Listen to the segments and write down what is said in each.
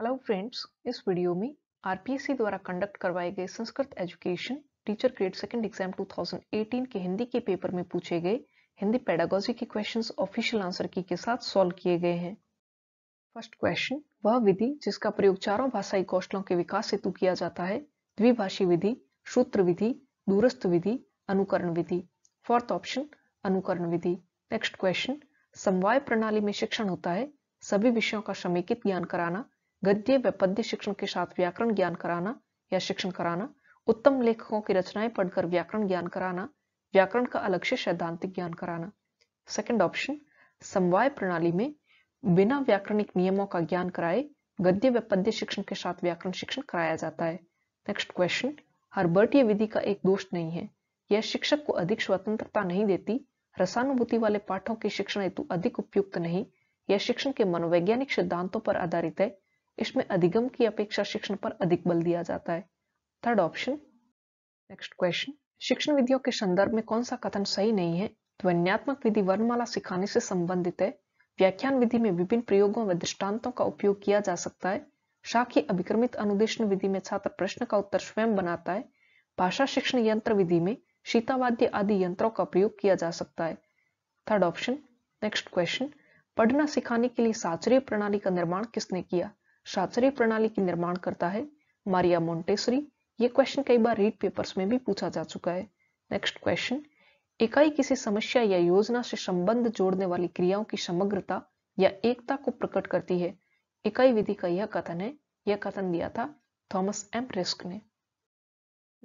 hello friends इस video में RPSC द्वारा कंडक्ट करवाए गए Sanskrit education teacher grade second exam 2018 के हिंदी के पेपर में पूछे गए हिंदी पेडागोजी के क्वेश्चंस ऑफिशियल आंसर की के साथ सॉल्व किए गए हैं फर्स्ट क्वेश्चन वह विधि जिसका प्रयोग चारों भाषाई कौशलों के विकास हेतु किया जाता है द्विभाषी विधि सूत्र विधि दूरस्थ विधि अनुकरण विधि फोर्थ ऑप्शन अनुकरण विधि नेक्स्ट क्वेश्चन समवाय प्रणाली में शिक्षण होता है सभी विषयों का समेकित ज्ञान कराना गद्य व पद्य शिक्षण के साथ व्याकरण ज्ञान कराना या शिक्षण कराना उत्तम लेखकों की रचनाएं पढ़कर व्याकरण ज्ञान कराना व्याकरण का अलग से सैद्धांतिक ज्ञान कराना सेकंड ऑप्शन समवाय प्रणाली में बिना व्याकरणिक नियमों का ज्ञान कराए गद्य व पद्य शिक्षण के साथ व्याकरण शिक्षण कराया जाता है नेक्स्ट क्वेश्चन यह विधि का एक दोष नहीं है यह शिक्षक को अधिक स्वतंत्रता नहीं देती रसानुभूति वाले पाठों के शिक्षण हेतु अधिक उपयुक्त नहीं यह शिक्षण के मनोवैज्ञानिक सिद्धांतों पर आधारित है इसमें अधिगम की अपेक्षा शिक्षण पर अधिक बल दिया जाता है थर्ड ऑप्शन नेक्स्ट क्वेश्चन शिक्षण विधियों के संदर्भ में कौन सा कथन सही नहीं है ध्वन्यात्मक विधि वर्णमाला सिखाने से संबंधित है व्याख्यान विधि में विभिन्न प्रयोगों व दृष्टांतों का उपयोग किया जा सकता है शाखी अभिक्रमित अनुदेशन विधि में छात्र प्रश्न का उत्तर स्वयं बनाता है भाषा शिक्षण यंत्र विधि में शीतावाद्य आदि यंत्रों का प्रयोग किया जा सकता है थर्ड ऑप्शन नेक्स्ट क्वेश्चन पढ़ना सिखाने के लिए साचरी प्रणाली का निर्माण किसने किया शास्त्रीय प्रणाली की निर्माण करता है मारिया मोन्टेसरी ये क्वेश्चन कई बार रीड पेपर्स में भी पूछा जा चुका है नेक्स्ट क्वेश्चन इकाई किसी समस्या या योजना से संबंध जोड़ने वाली क्रियाओं की समग्रता या एकता को प्रकट करती है इकाई विधि का यह कथन है यह कथन दिया था थॉमस एम रिस्क ने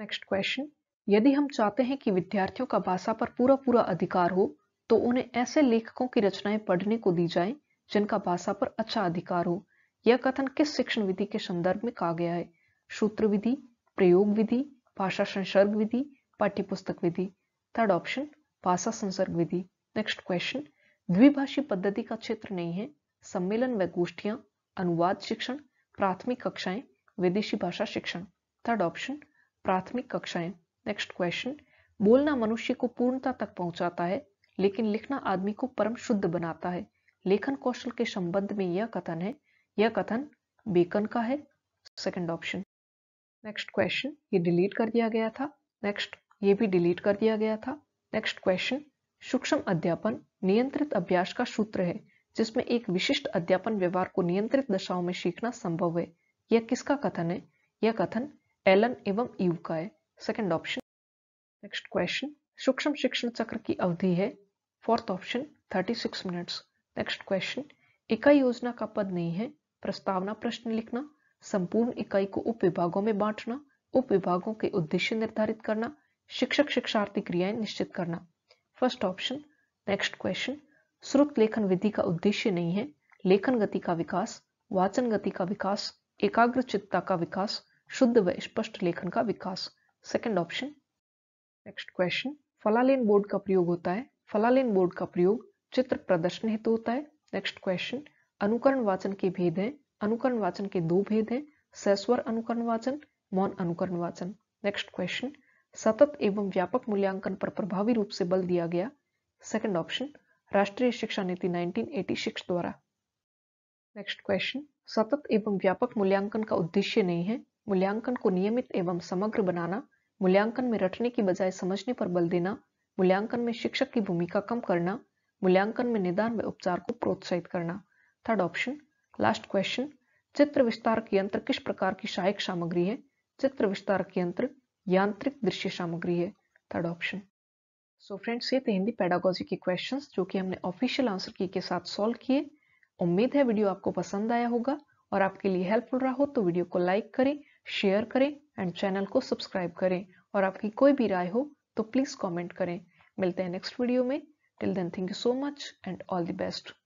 नेक्स्ट क्वेश्चन यदि हम चाहते हैं कि विद्यार्थियों का भाषा पर पूरा पूरा अधिकार हो तो उन्हें ऐसे लेखकों की रचनाएं पढ़ने को दी जाए जिनका भाषा पर अच्छा अधिकार हो यह कथन किस शिक्षण विधि के संदर्भ में कहा गया है सूत्र विधि प्रयोग विधि भाषा संसर्ग विधि पाठ्यपुस्तक विधि थर्ड ऑप्शन भाषा संसर्ग विधि नेक्स्ट क्वेश्चन द्विभाषी पद्धति का क्षेत्र नहीं है सम्मेलन व गोष्ठियां अनुवाद शिक्षण प्राथमिक कक्षाएं विदेशी भाषा शिक्षण थर्ड ऑप्शन प्राथमिक कक्षाएं नेक्स्ट क्वेश्चन बोलना मनुष्य को पूर्णता तक पहुंचाता है लेकिन लिखना आदमी को परम शुद्ध बनाता है लेखन कौशल के संबंध में यह कथन है यह कथन बेकन का है सेकंड ऑप्शन नेक्स्ट क्वेश्चन ये डिलीट कर दिया गया था नेक्स्ट ये भी डिलीट कर दिया गया था नेक्स्ट क्वेश्चन सूक्ष्म अध्यापन नियंत्रित अभ्यास का सूत्र है जिसमें एक विशिष्ट अध्यापन व्यवहार को नियंत्रित दशाओं में सीखना संभव है यह किसका कथन है यह कथन एलन एवं ईव का है सेकंड ऑप्शन नेक्स्ट क्वेश्चन सूक्ष्म शिक्षण चक्र की अवधि है fourth option 36 minutes next question इकाई योजना का पद नहीं है प्रस्तावना प्रश्न लिखना संपूर्ण इकाई को उप विभागों में बांटना उप विभागों के उद्देश्य निर्धारित करना शिक्षक शिक्षार्थी क्रियाएं निश्चित करना फर्स्ट ऑप्शन नेक्स्ट क्वेश्चन श्रुत लेखन विधि का उद्देश्य नहीं है लेखन गति का विकास वाचन गति का विकास एकाग्र चित्ता का विकास शुद्ध व स्पष्ट लेखन का विकास सेकेंड ऑप्शन नेक्स्ट क्वेश्चन फलालेन बोर्ड का प्रयोग होता है फलालेन बोर्ड का प्रयोग चित्र प्रदर्शन हेतु होता है नेक्स्ट क्वेश्चन अनुकरण वाचन के भेद हैं अनुकरण वाचन के दो भेद हैं सस्वर अनुकरण वाचन मौन अनुकरण वाचन नेक्स्ट क्वेश्चन सतत एवं व्यापक मूल्यांकन पर प्रभावी रूप से बल दिया गया सेकंड ऑप्शन राष्ट्रीय शिक्षा नीति 1986 द्वारा नेक्स्ट क्वेश्चन सतत एवं व्यापक मूल्यांकन का उद्देश्य नहीं है मूल्यांकन को नियमित एवं समग्र बनाना मूल्यांकन में रटने की बजाय समझने पर बल देना मूल्यांकन में शिक्षक की भूमिका कम करना मूल्यांकन में निदान व उपचार को प्रोत्साहित करना थर्ड ऑप्शन लास्ट क्वेश्चन चित्र विस्तारक यंत्र किस प्रकार की सहायक सामग्री है चित्र विस्तारक यंत्र यांत्रिक दृश्य सामग्री है थर्ड ऑप्शन सो फ्रेंड्स ये थे हिंदी पैडागोजी के क्वेश्चन जो कि हमने ऑफिशियल आंसर की के साथ सॉल्व किए उम्मीद है वीडियो आपको पसंद आया होगा और आपके लिए हेल्पफुल रहा हो तो वीडियो को लाइक करें शेयर करें एंड चैनल को सब्सक्राइब करें और आपकी कोई भी राय हो तो प्लीज़ कॉमेंट करें मिलते हैं नेक्स्ट वीडियो में till then thank you so much and all the best